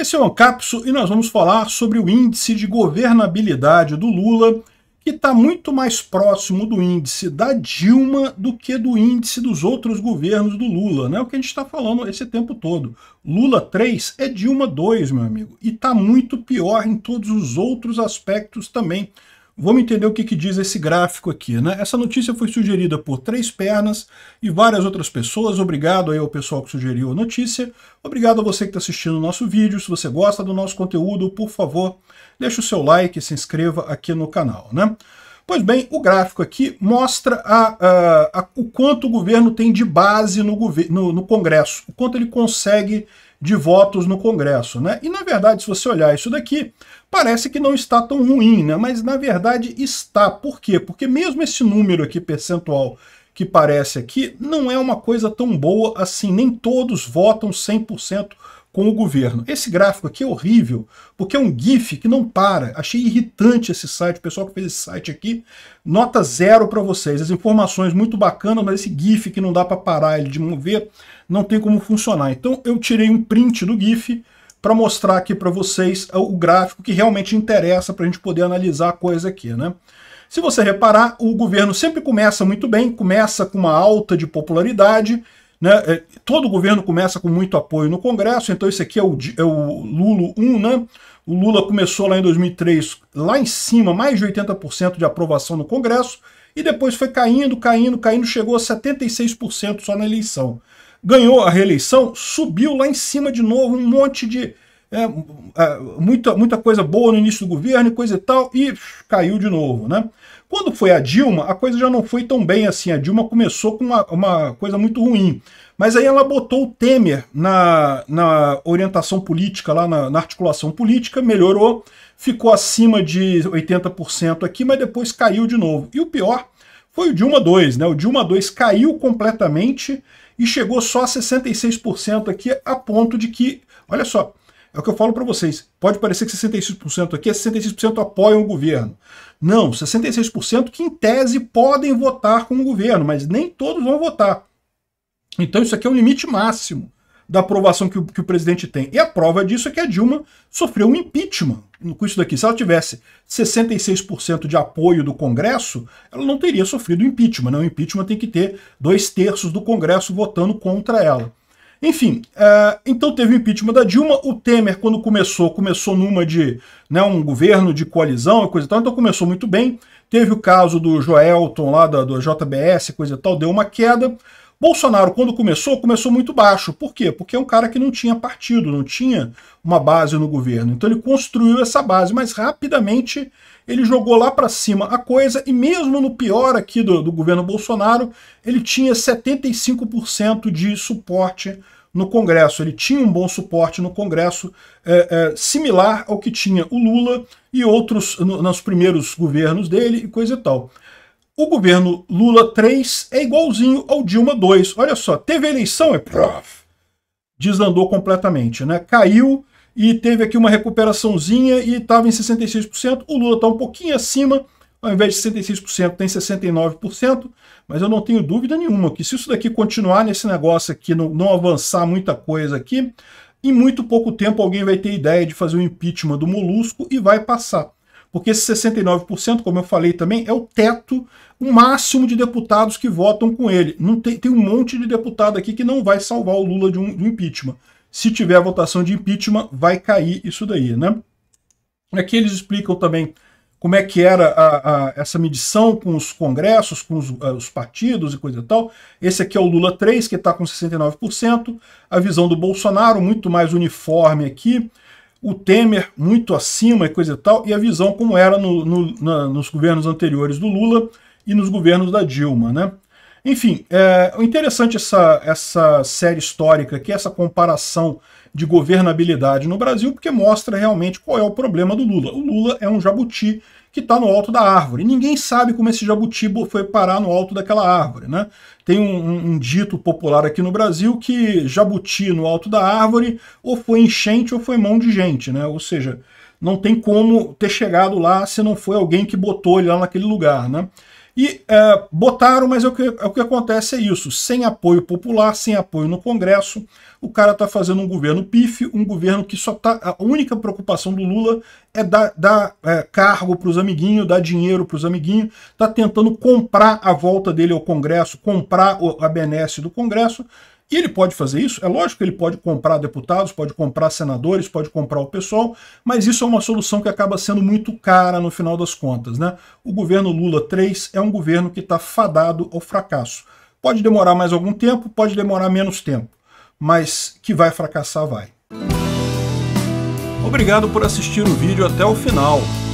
Esse é o Ancapso e nós vamos falar sobre o índice de governabilidade do Lula, que está muito mais próximo do índice da Dilma do que do índice dos outros governos do Lula, né? O que a gente está falando esse tempo todo. Lula 3 é Dilma 2, meu amigo, e está muito pior em todos os outros aspectos também. Vamos entender o que, que, diz esse gráfico aqui. Né? Essa notícia foi sugerida por Três Pernas e várias outras pessoas. Obrigado aí ao pessoal que sugeriu a notícia. Obrigado a você que está assistindo o nosso vídeo. Se você gosta do nosso conteúdo, por favor, deixe o seu like e se inscreva aqui no canal. Né? Pois bem, o gráfico aqui mostra a, a, a, o quanto o governo tem de base no, no, no, Congresso, o quanto ele consegue de votos no Congresso. Né? E, na verdade, se você olhar isso daqui, parece que não está tão ruim, né? mas, na verdade, está. Por quê? Porque mesmo esse número aqui, percentual, que parece aqui, não é uma coisa tão boa assim. Nem todos votam 100% com o governo. Esse gráfico aqui é horrível, porque é um GIF que não para. Achei irritante esse site, o pessoal que fez esse site aqui. Nota zero para vocês. As informações muito bacanas, mas esse GIF que não dá para parar ele de mover, não tem como funcionar. Então eu tirei um print do GIF para mostrar aqui para vocês o gráfico que realmente interessa para a gente poder analisar a coisa aqui, né? Se você reparar, o governo sempre começa muito bem, começa com uma alta de popularidade, né? É, todo governo começa com muito apoio no Congresso, então esse aqui é o, é o 1, né? O Lula começou lá em 2003, lá em cima, mais de 80% de aprovação no Congresso, e depois foi caindo, caindo, caindo, chegou a 76% só na eleição. Ganhou a reeleição, subiu lá em cima de novo, um monte de. É, é muita, muita coisa boa no início do governo, coisa e tal, e caiu de novo, né? Quando foi a Dilma, a coisa já não foi tão bem assim. A Dilma começou com uma, uma coisa muito ruim. Mas aí ela botou o Temer na, na orientação política, lá na, na, articulação política, melhorou, ficou acima de 80% aqui, mas depois caiu de novo. E o pior foi o Dilma 2, né? O Dilma 2 caiu completamente e chegou só a 66% aqui, a ponto de que, olha só, é o que eu falo para vocês. Pode parecer que 66% aqui é 66% apoiam o governo. Não, 66% que em tese podem votar com o governo, mas nem todos vão votar. Então isso aqui é o limite máximo da aprovação que o, que o presidente tem. E a prova disso é que a Dilma sofreu um impeachment com isso daqui. Se ela tivesse 66% de apoio do Congresso, ela não teria sofrido impeachment. Né? O impeachment tem que ter dois terços do Congresso votando contra ela. Enfim, eh, então teve o impeachment da Dilma. O Temer, quando começou, começou numa de né, um governo de coalizão e coisa e tal, então começou muito bem. Teve o caso do Joelton lá da, do JBS, coisa e tal, deu uma queda. Bolsonaro, quando começou, começou muito baixo. Por quê? Porque é um cara que não tinha partido, não tinha uma base no governo. Então ele construiu essa base, mas rapidamente ele jogou lá para cima a coisa e mesmo no pior aqui do, do governo Bolsonaro, ele tinha 75% de suporte no Congresso. Ele tinha um bom suporte no Congresso, é, é, similar ao que tinha o Lula e outros no, nos primeiros governos dele e coisa e tal o governo Lula 3 é igualzinho ao Dilma 2. Olha só, teve eleição, é prof. Desandou completamente, né? Caiu e teve aqui uma recuperaçãozinha e estava em 66%. O Lula está um pouquinho acima, ao invés de 66%, tem 69%. Mas eu não tenho dúvida nenhuma que se isso daqui continuar nesse negócio aqui, não, não avançar muita coisa aqui, em muito pouco tempo alguém vai ter ideia de fazer o impeachment do Molusco e vai passar porque esse 69%, como eu falei também, é o teto, o máximo de deputados que votam com ele. Não tem, tem um monte de deputado aqui que não vai salvar o Lula de um, de um impeachment. Se tiver a votação de impeachment, vai cair isso daí, né? Aqui é eles explicam também como é que era a, a, essa medição com os congressos, com os, a, eh, os, partidos e coisa e tal. Esse aqui é o Lula 3, que está com 69%. A visão do Bolsonaro, muito mais uniforme aqui o Temer muito acima e coisa e tal, e a visão como era no, no, na, nos governos anteriores do Lula e nos governos da Dilma, né? Enfim, é interessante essa, essa série histórica aqui, essa comparação de governabilidade no Brasil, porque mostra realmente qual é o problema do Lula. O Lula é um jabuti que está no alto da árvore. ninguém sabe como esse jabuti foi parar no alto daquela árvore. Né? Tem um, um, um dito popular aqui no Brasil que jabuti no alto da árvore ou foi enchente ou foi mão de gente. Né? Ou seja, não tem como ter chegado lá se não foi alguém que botou ele lá naquele lugar. Né? E é, botaram, mas é o, que, é o que acontece é isso. Sem apoio popular, sem apoio no Congresso, o cara está fazendo um governo PIF, um governo que só tá. A única preocupação do Lula é dar, dar é, cargo para os amiguinhos, dar dinheiro para os amiguinhos, está tentando comprar a volta dele ao Congresso, comprar a benesse do Congresso, e ele pode fazer isso, é lógico que ele pode comprar deputados, pode comprar senadores, pode comprar o pessoal, mas isso é uma solução que acaba sendo muito cara no final das contas. Né? O governo Lula 3 é um governo que está fadado ao fracasso. Pode demorar mais algum tempo, pode demorar menos tempo, mas que vai fracassar, vai. Obrigado por assistir o vídeo até o final.